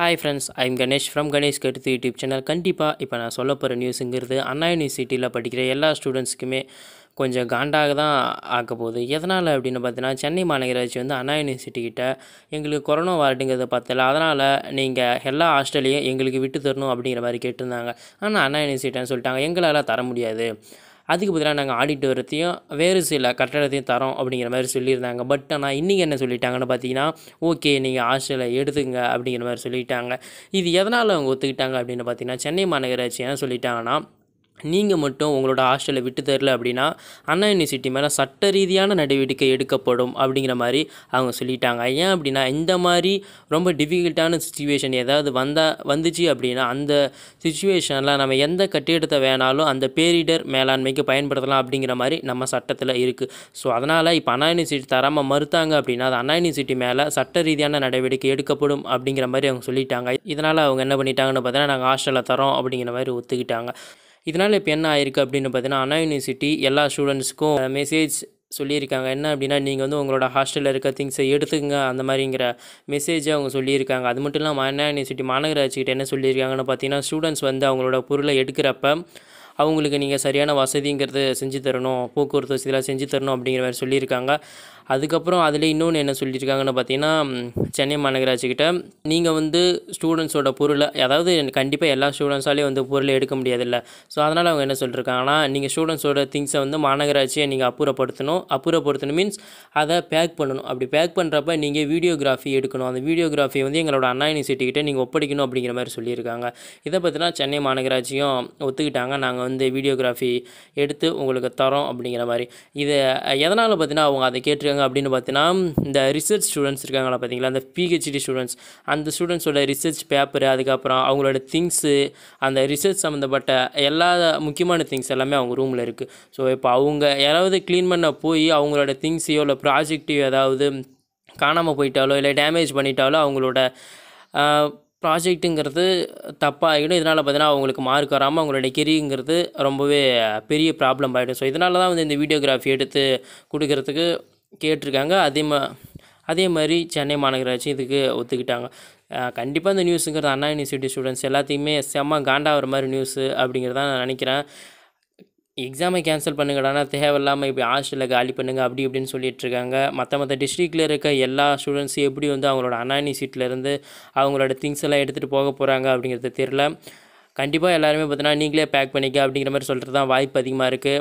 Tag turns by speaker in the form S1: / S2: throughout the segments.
S1: hi friends I'm Ganesh from Ganesh கருத்து YouTube channel கண்டிப்பாக இப்போ நான் சொல்ல போகிற நியூஸுங்கிறது அண்ணா யூனிவர்சிட்டியில் படிக்கிற எல்லா ஸ்டூடெண்ட்ஸுக்குமே கொஞ்சம் காண்டாக தான் ஆக்க போகுது எதனால் அப்படின்னு பார்த்தீங்கன்னா சென்னை மாநகராட்சி வந்து அண்ணா யூனிவர்சிட்டிக்கிட்ட எங்களுக்கு கொரோனா வார்டுங்கிறத பார்த்தல அதனால் நீங்கள் எல்லா ஹாஸ்டலையும் எங்களுக்கு விட்டு தரணும் அப்படிங்கிற மாதிரி கேட்டிருந்தாங்க ஆனால் அண்ணா யூனிவர்சிட்டின்னு சொல்லிட்டாங்க எங்களால் தர முடியாது அதுக்கு பதிலாக நாங்கள் வரத்தையும் வேறு சில கட்டடத்தையும் தரோம் அப்படிங்கிற மாதிரி சொல்லியிருந்தாங்க பட் ஆனால் இன்றைக்கி என்ன சொல்லிட்டாங்கன்னு பார்த்தீங்கன்னா ஓகே நீங்கள் ஹாஸ்டலை எடுத்துங்க அப்படிங்கிற மாதிரி சொல்லிட்டாங்க இது எதனால் அவங்க ஒத்துக்கிட்டாங்க அப்படின்னு பார்த்தீங்கன்னா சென்னை மாநகராட்சி என்ன சொல்லிட்டாங்கன்னா நீங்கள் மட்டும் உங்களோட ஹாஸ்டலை விட்டு தரல அப்படின்னா அண்ணா யூனிவர்சிட்டி மேலே சட்ட ரீதியான நடவடிக்கை எடுக்கப்படும் அப்படிங்கிற மாதிரி அவங்க சொல்லிட்டாங்க ஏன் அப்படின்னா இந்த மாதிரி ரொம்ப டிஃபிகல்ட்டான சுச்சுவேஷன் ஏதாவது வந்தால் வந்துச்சு அப்படின்னா அந்த சுச்சுவேஷனில் நம்ம எந்த கட்டிடத்தை வேணாலும் அந்த பேரிடர் மேலாண்மைக்கு பயன்படுத்தலாம் அப்படிங்கிற மாதிரி நம்ம சட்டத்தில் இருக்குது ஸோ அதனால் இப்போ அண்ணா யூனிவர்சிட்டி தராமல் மறுத்தாங்க அப்படின்னா அது அண்ணா யூனிவர்சிட்டி மேலே சட்ட ரீதியான நடவடிக்கை எடுக்கப்படும் அப்படிங்கிற மாதிரி அவங்க சொல்லிட்டாங்க இதனால் அவங்க என்ன பண்ணிட்டாங்கன்னு பார்த்தீங்கன்னா நாங்கள் ஹாஸ்டலில் தரோம் அப்படிங்கிற மாதிரி ஒத்துக்கிட்டாங்க இதனால் இப்போ என்ன ஆயிருக்கு அப்படின்னு பார்த்தீங்கன்னா அண்ணா யூனிவர்சிட்டி எல்லா ஸ்டூடெண்ட்ஸுக்கும் மெசேஜ் சொல்லியிருக்காங்க என்ன அப்படின்னா நீங்கள் வந்து உங்களோட ஹாஸ்டலில் இருக்க திங்ஸை எடுத்துக்கங்க அந்த மாதிரிங்கிற மெசேஜை அவங்க சொல்லியிருக்காங்க அது மட்டும் இல்லாமல் அண்ணா யூனிவர்சிட்டி மாநகராட்சிக்கிட்ட என்ன சொல்லியிருக்காங்கன்னு பார்த்தீங்கன்னா ஸ்டூடெண்ட்ஸ் வந்து அவங்களோட பொருளை எடுக்கிறப்ப அவங்களுக்கு நீங்கள் சரியான வசதிங்கிறது செஞ்சு தரணும் போக்குவரத்து வசதியெலாம் செஞ்சு தரணும் அப்படிங்கிற மாதிரி சொல்லியிருக்காங்க அதுக்கப்புறம் அதில் இன்னொன்று என்ன சொல்லியிருக்காங்கன்னு பார்த்தீங்கன்னா சென்னை மாநகராட்சிக்கிட்ட நீங்கள் வந்து ஸ்டூடெண்ட்ஸோட பொருளை அதாவது கண்டிப்பாக எல்லா ஸ்டூடெண்ட்ஸாலேயும் வந்து பொருளை எடுக்க முடியாதுல்ல ஸோ அதனால் அவங்க என்ன சொல்லியிருக்காங்கன்னா நீங்கள் ஸ்டூடெண்ட்ஸோட திங்ஸை வந்து மாநகராட்சியை நீங்கள் அப்புறப்படுத்தணும் அப்புறப்படுத்தணும் மீன்ஸ் அதை பேக் பண்ணணும் அப்படி பேக் பண்ணுறப்ப நீங்கள் வீடியோகிராஃபி எடுக்கணும் அந்த வீடியோகிராஃபி வந்து எங்களோட அண்ணா யூனிவர்சிட்டிக்கிட்ட நீங்கள் ஒப்படைக்கணும் அப்படிங்கிற மாதிரி சொல்லியிருக்காங்க இதை பற்றினா சென்னை மாநகராட்சியும் ஒத்துக்கிட்டாங்க நாங்கள் வந்து வீடியோகிராஃபி எடுத்து உங்களுக்கு தரோம் அப்படிங்கிற மாதிரி இது எதனால் பார்த்தீங்கன்னா அவங்க அதை கேட்டு இருக்காங்க அப்படின்னு பார்த்தீங்கன்னா இந்த ரிசர்ச் ஸ்டூடெண்ட்ஸ் இருக்காங்களா பார்த்தீங்களா அந்த பிஹெச்டி ஸ்டூடெண்ட்ஸ் அந்த ஸ்டூடெண்ட்ஸோட ரிசர்ச் பேப்பர் அதுக்கப்புறம் அவங்களோட திங்ஸு அந்த ரிசர்ச் சம்மந்தப்பட்ட எல்லா முக்கியமான திங்ஸ் எல்லாமே அவங்க ரூமில் இருக்குது ஸோ இப்போ அவங்க யாராவது க்ளீன் பண்ண போய் அவங்களோட திங்ஸையோ இல்லை ப்ராஜெக்டையோ ஏதாவது காணாமல் போயிட்டாலோ இல்லை டேமேஜ் பண்ணிட்டாலோ அவங்களோட ப்ராஜெக்ட்டுங்கிறது தப்பாகிடும் இதனால் பார்த்தீங்கன்னா அவங்களுக்கு மார்க் வராமல் அவங்களோட கெரிங்கிறது ரொம்பவே பெரிய ப்ராப்ளம் ஆகிடும் ஸோ இதனால தான் வந்து இந்த வீடியோகிராஃபி எடுத்து கொடுக்கறதுக்கு கேட்டிருக்காங்க அதே மா அதே மாதிரி சென்னை மாநகராட்சி இதுக்கு ஒத்துக்கிட்டாங்க கண்டிப்பாக இந்த நியூஸுங்கிறது அண்ணா யூனிவர்சிட்டி ஸ்டூடெண்ட்ஸ் எல்லாத்தையுமே செம்ம காண்டாகிற மாதிரி நியூஸு அப்படிங்கிறத நான் நினைக்கிறேன் எக்ஸாமை கேன்சல் பண்ணுங்கடானா தேவையில்லாமல் இப்படி ஹாஸ்டலில் காலி பண்ணுங்கள் அப்படி இப்படின்னு இருக்காங்க மற்ற மற்ற டிஸ்ட்ரிக்டில் இருக்க எல்லா ஸ்டூடெண்ட்ஸும் எப்படி வந்து அவங்களோட அனானி சீட்லேருந்து அவங்களோட திங்ஸ் எல்லாம் எடுத்துகிட்டு போக போகிறாங்க அப்படிங்கிறது தெரில கண்டிப்பாக எல்லாருமே பார்த்தீங்கன்னா நீங்களே பேக் பண்ணிக்க அப்படிங்கிற மாதிரி சொல்கிறது தான் வாய்ப்பு அதிகமாக இருக்குது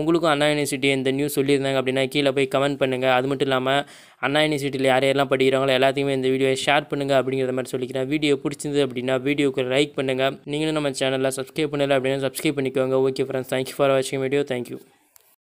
S1: உங்களுக்கும் அண்ணா யூனிவர்சிட்டி இந்த நியூஸ் சொல்லியிருந்தாங்க அப்படின்னா கீழே போய் கமெண்ட் பண்ணுங்கள் அது மட்டும் இல்லாமல் அண்ணா யூனிவர்சிட்டியில் யார் யாரெல்லாம் படிக்கிறாங்களோ எல்லாத்தையுமே இந்த வீடியோவை ஷேர் பண்ணுங்கள் அப்படிங்கிற மாதிரி சொல்லிக்கிறேன் வீடியோ பிடிச்சிருந்து அப்படின்னா வீடியோக்கு லைக் பண்ணுங்கள் நீங்களும் நம்ம சேனலில் சப்ஸ்கிரைப் பண்ணலை அப்படின்னா சப்ஸ்கிரைப் பண்ணிக்கோங்க ஓகே ஃப்ரெண்ட்ஸ் தேங்க்யூ ஃபார் வாட்சிங் வீடியோ தேங்க்யூ